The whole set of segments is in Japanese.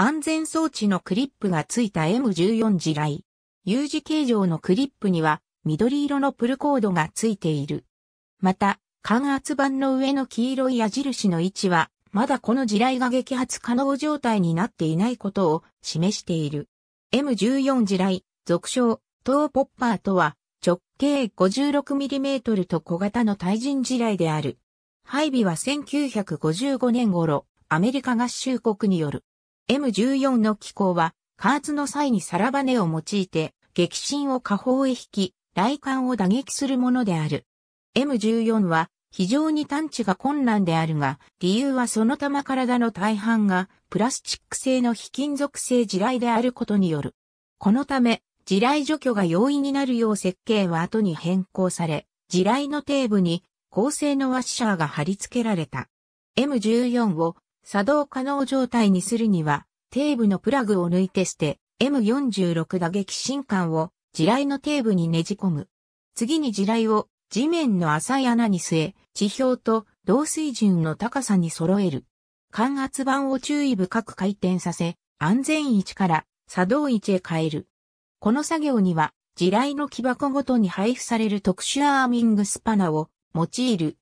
安全装置のクリップがついた M14 地雷。U 字形状のクリップには緑色のプルコードがついている。また、感圧板の上の黄色い矢印の位置は、まだこの地雷が撃発可能状態になっていないことを示している。M14 地雷、俗称、トーポッパーとは、直径 56mm と小型の対人地雷である。配備は1955年頃、アメリカ合衆国による M14 の機構は、加圧の際にサラバネを用いて、激震を下方へ引き、雷管を打撃するものである。M14 は、非常に探知が困難であるが、理由はそのたま体の大半がプラスチック製の非金属製地雷であることによる。このため、地雷除去が容易になるよう設計は後に変更され、地雷の底部に高性能ワッシャーが貼り付けられた。M14 を作動可能状態にするには、底部のプラグを抜いて捨て、M46 打撃新管を地雷の底部にねじ込む。次に地雷を地面の浅い穴に据え、地表と同水準の高さに揃える。間圧板を注意深く回転させ、安全位置から作動位置へ変える。この作業には、地雷の木箱ごとに配布される特殊アーミングスパナを用いる。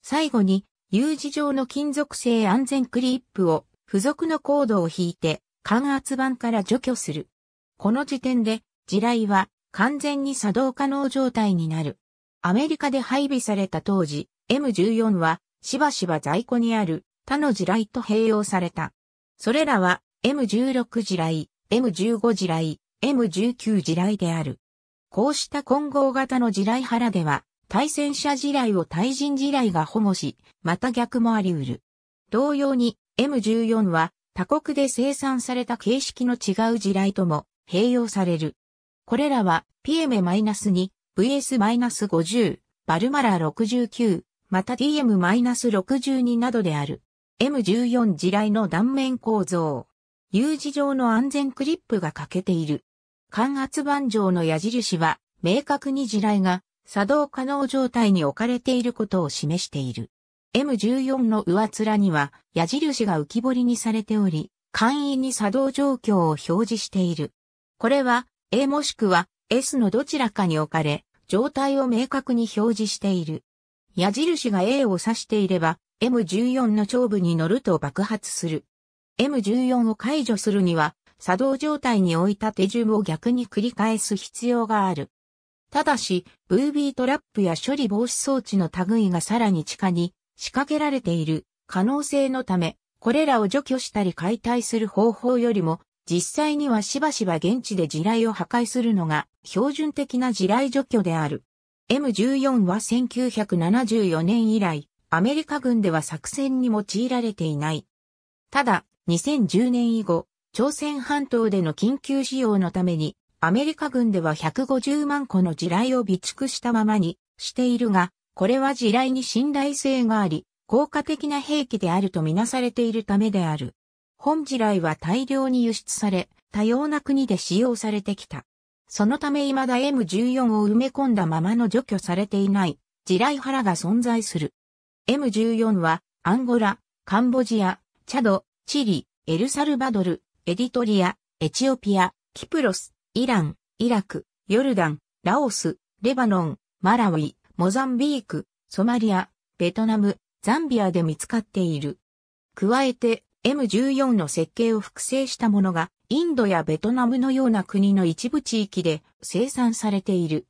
最後に、U 字状の金属製安全クリップを付属のコードを引いて感圧板から除去する。この時点で地雷は完全に作動可能状態になる。アメリカで配備された当時、M14 はしばしば在庫にある他の地雷と併用された。それらは M16 地雷、M15 地雷、M19 地雷である。こうした混合型の地雷腹では対戦者地雷を対人地雷が保護し、また逆もあり得る。同様に M14 は他国で生産された形式の違う地雷とも併用される。これらは PM-2、VS-50、バルマラ69、また DM-62 などである。M14 地雷の断面構造。U 字状の安全クリップが欠けている。感圧板状の矢印は明確に地雷が作動可能状態に置かれていることを示している。M14 の上面には矢印が浮き彫りにされており、簡易に作動状況を表示している。これは A もしくは S のどちらかに置かれ、状態を明確に表示している。矢印が A を指していれば、M14 の頂部に乗ると爆発する。M14 を解除するには、作動状態に置いた手順を逆に繰り返す必要がある。ただし、ブービートラップや処理防止装置の類がさらに地下に仕掛けられている可能性のため、これらを除去したり解体する方法よりも、実際にはしばしば現地で地雷を破壊するのが標準的な地雷除去である。M14 は1974年以来、アメリカ軍では作戦に用いられていない。ただ、2010年以後、朝鮮半島での緊急使用のためにアメリカ軍では150万個の地雷を備蓄したままにしているが、これは地雷に信頼性があり、効果的な兵器であるとみなされているためである。本地雷は大量に輸出され、多様な国で使用されてきた。そのため未だ M14 を埋め込んだままの除去されていない地雷腹が存在する。M14 はアンゴラ、カンボジア、チャド、チリ、エルサルバドル、エディトリア、エチオピア、キプロス、イラン、イラク、ヨルダン、ラオス、レバノン、マラウイ、モザンビーク、ソマリア、ベトナム、ザンビアで見つかっている。加えて M14 の設計を複製したものがインドやベトナムのような国の一部地域で生産されている。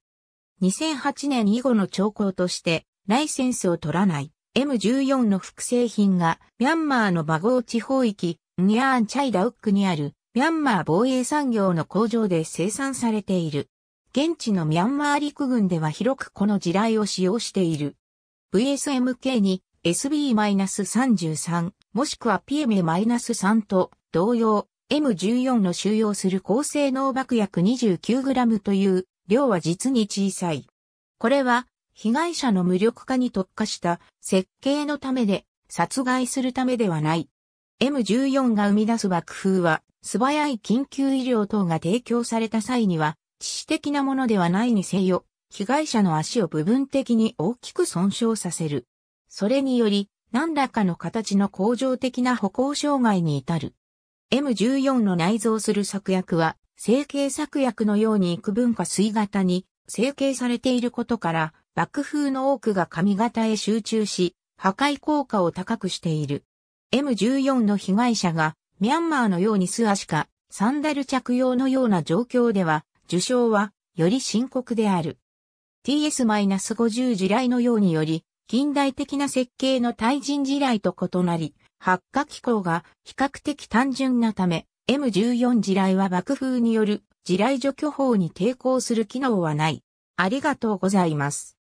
2008年以後の兆候としてライセンスを取らない M14 の複製品がミャンマーのバゴー地方域ニャーンチャイダウックにあるミャンマー防衛産業の工場で生産されている。現地のミャンマー陸軍では広くこの地雷を使用している。VSMK に SB-33 もしくは PM-3 と同様 M14 の収容する高性能爆薬 29g という量は実に小さい。これは被害者の無力化に特化した設計のためで殺害するためではない。M14 が生み出す爆風は素早い緊急医療等が提供された際には、致死的なものではないにせよ、被害者の足を部分的に大きく損傷させる。それにより、何らかの形の恒常的な歩行障害に至る。M14 の内蔵する作薬は、成形作薬のように幾分か水型に成形されていることから、爆風の多くが髪型へ集中し、破壊効果を高くしている。M14 の被害者がミャンマーのように素足か、サンダル着用のような状況では、受賞は、より深刻である。ts-50 地雷のようにより、近代的な設計の対人地雷と異なり、発火機構が比較的単純なため、M14 地雷は爆風による地雷除去法に抵抗する機能はない。ありがとうございます。